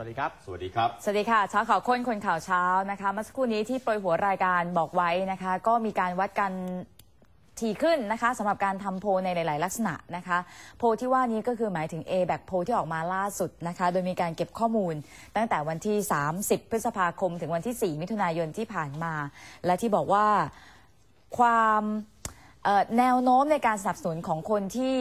วัสดีครับ สวัสดีครับ สวัสดีค่ะช้าข่าวค้นคนข่าวเช้านะคะเมื่อสักครู่นี้ที่โปรยหัวรายการบอกไว้นะคะ ก็มีการวัดกันถีขึ้นนะคะ สำหรับการทำโพในหลายๆ ลักษณะนะคะ โพที่ว่านี้ก็คือหมายถึง A b a c โพที่ออกมาล่าสุดนะคะ โดยมีการเก็บข้อมูลตั้งแต่วันที่ 30 พฤษภาคม ถึงวันที่ 4 มิถุนายนที่ผ่านมา และที่บอกว่าความแนวโน้มในการสนับสนุนของคนที่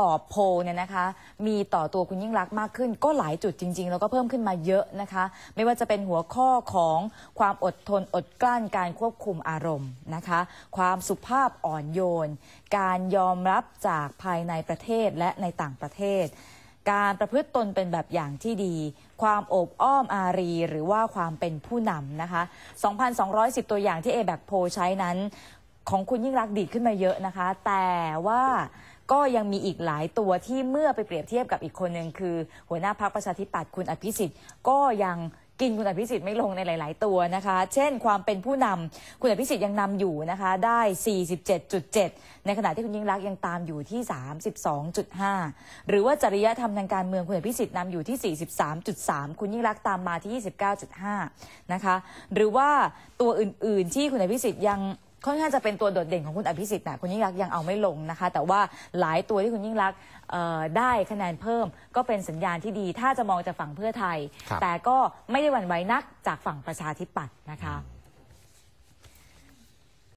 ตอบโพเนี่ยนะคะมีต่อตัวคุณยิ่งรักมากขึ้นก็หลายจุดจริง ๆ แล้วก็เพิ่มขึ้นมาเยอะนะคะ ไม่ว่าจะเป็นหัวข้อของความอดทนอดกลั้นการควบคุมอารมณ์นะคะความสุภาพอ่อนโยน การยอมรับจากภายในประเทศและในต่างประเทศ การประพฤติตนเป็นแบบอย่างที่ดี ความอบอ้อมอารี หรือว่าความเป็นผู้นำนะคะ 2,210 ตัวอย่างที่ a b a c โพใช้นั้นของคุณยิ่งรักดีขึ้นมาเยอะนะคะ แต่ว่าก็ยังมีอีกหลายตัวที่เมื่อไปเปรียบเทียบกับอีกคนหนึ่งคือหัวหน้าพักประชาธิปัตย์คุณอภิสิทธิ์ ก็ยังกินคุณอภิสิทธิ์ไม่ลงในหลาย ๆ ตัวนะคะ เช่น ความเป็นผู้นำคุณอภิสิทธิ์ยังนำอยู่นะคะได้ 47.7 ในขณะที่คุณยิ่งรักยังตามอยู่ที่ 32.5 หรือว่าจริยธรรมทางการเมืองคุณอภิสิทธิ์นำอยู่ที่ 43.3 คุณยิ่งรักตามมาที่ 29.5นะคะหรือว่าตัวอื่นๆที่คุณอภิสิทธิ์ยังค่อนข้างจะเป็นตัวโดดเด่นของคุณอภิสิทธิ์นะคุณยิ่งรักษณ์ยังเอาไม่ลงนะคะ แต่ว่าหลายตัวที่คุณยิ่งรักษณ์ได้คะแนนเพิ่มก็เป็นสัญญาณที่ดี ถ้าจะมองจากฝั่งเพื่อไทย แต่ก็ไม่ได้หวั่นไหวนักจากฝั่งประชาธิปัตย์นะคะ